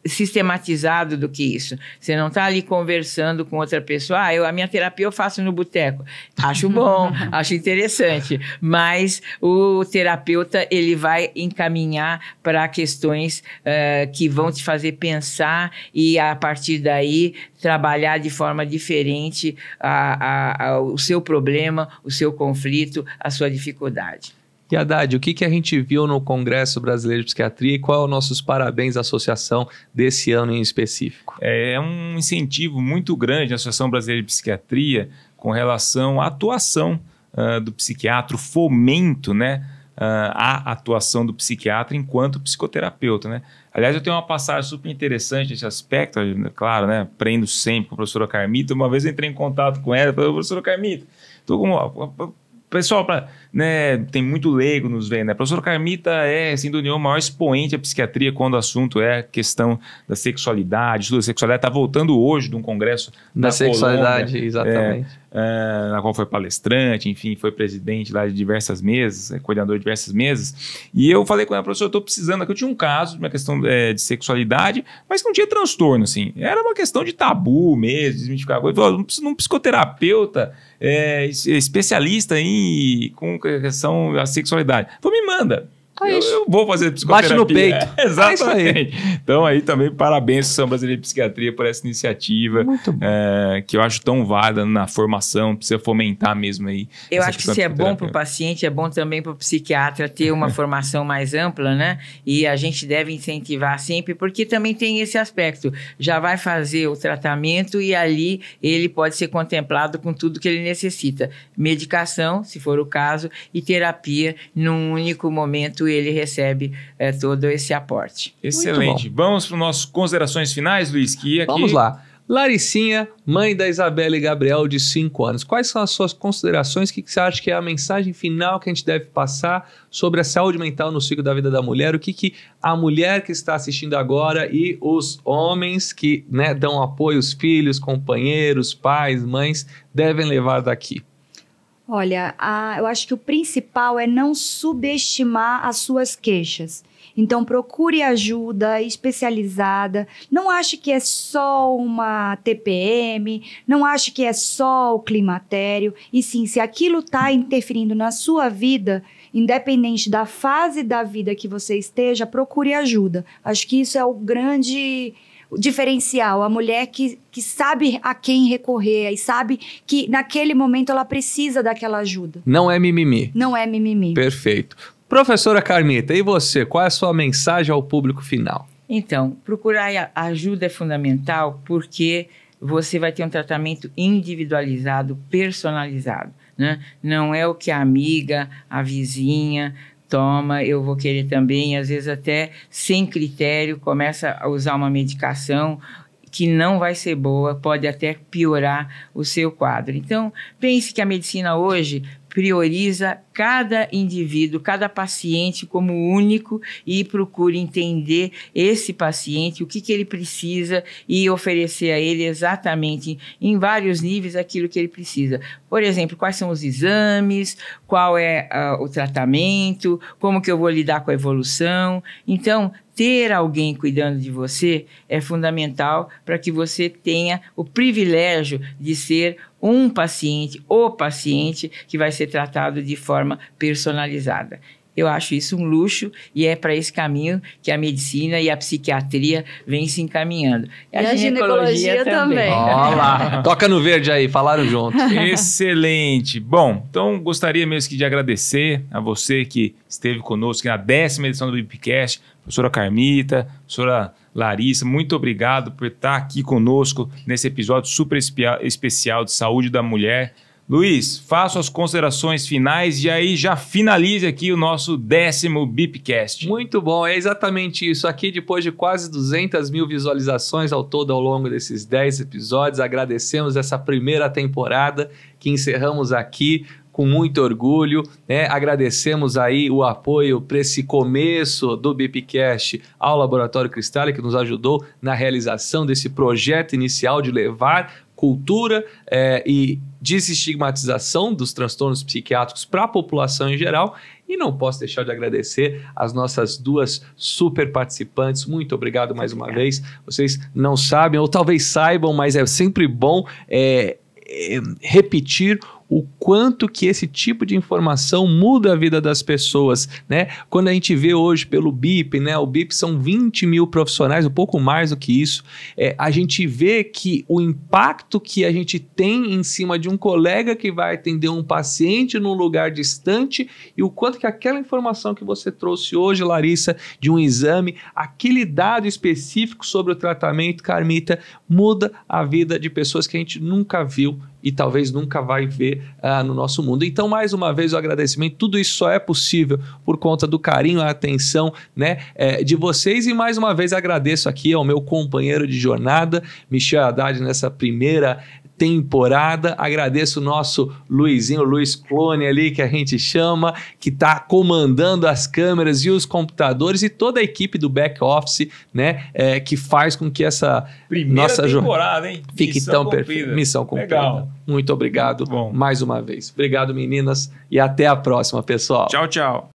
sistematizado do que isso. Você não está ali conversando com outra pessoa. Ah, eu, a minha terapia eu faço no boteco. Acho bom, acho interessante. Mas o terapeuta ele vai encaminhar para questões uh, que vão te fazer pensar e a partir daí trabalhar de forma diferente a, a, a, o seu problema, o seu conflito, a sua dificuldade. E Haddad, o que, que a gente viu no Congresso Brasileiro de Psiquiatria e qual é os nossos parabéns à associação desse ano em específico? É, é um incentivo muito grande a Associação Brasileira de Psiquiatria com relação à atuação uh, do psiquiatra, fomento, né? Uh, atuação do psiquiatra enquanto psicoterapeuta, né? Aliás, eu tenho uma passagem super interessante nesse aspecto, é claro, né? Aprendo sempre com a professora Carmita. Uma vez eu entrei em contato com ela, falei, professora Carmita, estou com Pessoal, pra, né, tem muito leigo nos vendo, né? A professora Carmita é, sem dúvida nenhuma, o maior expoente da psiquiatria quando o assunto é a questão da sexualidade, estudo da sexualidade. Está voltando hoje de um congresso da, da sexualidade, Colômbia, é, exatamente. É, é, na qual foi palestrante, enfim, foi presidente lá de diversas mesas, é, coordenador de diversas mesas. E eu falei com ela, professor, eu estou precisando, aqui eu tinha um caso de uma questão é, de sexualidade, mas não tinha transtorno, assim. Era uma questão de tabu mesmo, desmistificar coisa. Não precisa um psicoterapeuta é, é, especialista em com questão da sexualidade. Então me manda. Aí, é eu, eu, vou fazer psicoterapia. Bate no peito. É, exatamente. Aí. Então, aí também parabéns São Brasileiro de Psiquiatria por essa iniciativa. Muito bom. É, que eu acho tão válida na formação, precisa fomentar mesmo aí. Eu acho que se é bom para o paciente, é bom também para o psiquiatra ter uma formação mais ampla, né? E a gente deve incentivar sempre, porque também tem esse aspecto. Já vai fazer o tratamento e ali ele pode ser contemplado com tudo que ele necessita. Medicação, se for o caso, e terapia num único momento e ele recebe é, todo esse aporte. Excelente. Vamos para nossas considerações finais, Luiz, que aqui... Vamos lá. Laricinha, mãe da Isabela e Gabriel, de 5 anos. Quais são as suas considerações? O que você acha que é a mensagem final que a gente deve passar sobre a saúde mental no ciclo da vida da mulher? O que, que a mulher que está assistindo agora e os homens que né, dão apoio, os filhos, companheiros, pais, mães, devem levar daqui? Olha, a, eu acho que o principal é não subestimar as suas queixas. Então, procure ajuda especializada. Não ache que é só uma TPM, não ache que é só o climatério. E sim, se aquilo está interferindo na sua vida, independente da fase da vida que você esteja, procure ajuda. Acho que isso é o grande o diferencial, a mulher que, que sabe a quem recorrer e sabe que naquele momento ela precisa daquela ajuda. Não é mimimi. Não é mimimi. Perfeito. Professora Carmita, e você? Qual é a sua mensagem ao público final? Então, procurar ajuda é fundamental porque você vai ter um tratamento individualizado, personalizado. Né? Não é o que a amiga, a vizinha, toma, eu vou querer também, às vezes até sem critério, começa a usar uma medicação que não vai ser boa, pode até piorar o seu quadro. Então, pense que a medicina hoje prioriza cada indivíduo, cada paciente como único e procura entender esse paciente, o que, que ele precisa e oferecer a ele exatamente em vários níveis aquilo que ele precisa. Por exemplo, quais são os exames, qual é uh, o tratamento, como que eu vou lidar com a evolução. Então, ter alguém cuidando de você é fundamental para que você tenha o privilégio de ser um paciente, o paciente, que vai ser tratado de forma personalizada. Eu acho isso um luxo e é para esse caminho que a medicina e a psiquiatria vem se encaminhando. E, a, e ginecologia a ginecologia, também. também. Toca no verde aí, falaram junto. Excelente. Bom, então gostaria mesmo de agradecer a você que esteve conosco na décima edição do Bipcast, professora Carmita, professora Larissa, muito obrigado por estar aqui conosco nesse episódio super especial de Saúde da Mulher. Luiz, faço as considerações finais e aí já finalize aqui o nosso décimo Bipcast. Muito bom, é exatamente isso. Aqui, depois de quase 200 mil visualizações ao todo ao longo desses 10 episódios, agradecemos essa primeira temporada que encerramos aqui com muito orgulho. Né? Agradecemos aí o apoio para esse começo do Bipcast ao Laboratório Cristal, que nos ajudou na realização desse projeto inicial de levar cultura é, e desestigmatização dos transtornos psiquiátricos para a população em geral. E não posso deixar de agradecer as nossas duas super participantes. Muito obrigado mais uma vez. Vocês não sabem, ou talvez saibam, mas é sempre bom é, é, repetir o quanto que esse tipo de informação muda a vida das pessoas, né? Quando a gente vê hoje pelo BIP, né? O BIP são 20 mil profissionais, um pouco mais do que isso. É, a gente vê que o impacto que a gente tem em cima de um colega que vai atender um paciente num lugar distante e o quanto que aquela informação que você trouxe hoje, Larissa, de um exame, aquele dado específico sobre o tratamento, Carmita, muda a vida de pessoas que a gente nunca viu e talvez nunca vai ver ah, no nosso mundo. Então, mais uma vez, o agradecimento. Tudo isso só é possível por conta do carinho, a atenção né, é, de vocês. E mais uma vez agradeço aqui ao meu companheiro de jornada, Michel Haddad, nessa primeira temporada. Agradeço o nosso Luizinho, Luiz Clone ali, que a gente chama, que está comandando as câmeras e os computadores e toda a equipe do back office, né? É, que faz com que essa Primeira nossa temporada, hein? Fique Missão tão perfeita. Missão cumprida. Legal. Muito obrigado Muito mais uma vez. Obrigado, meninas, e até a próxima, pessoal. Tchau, tchau.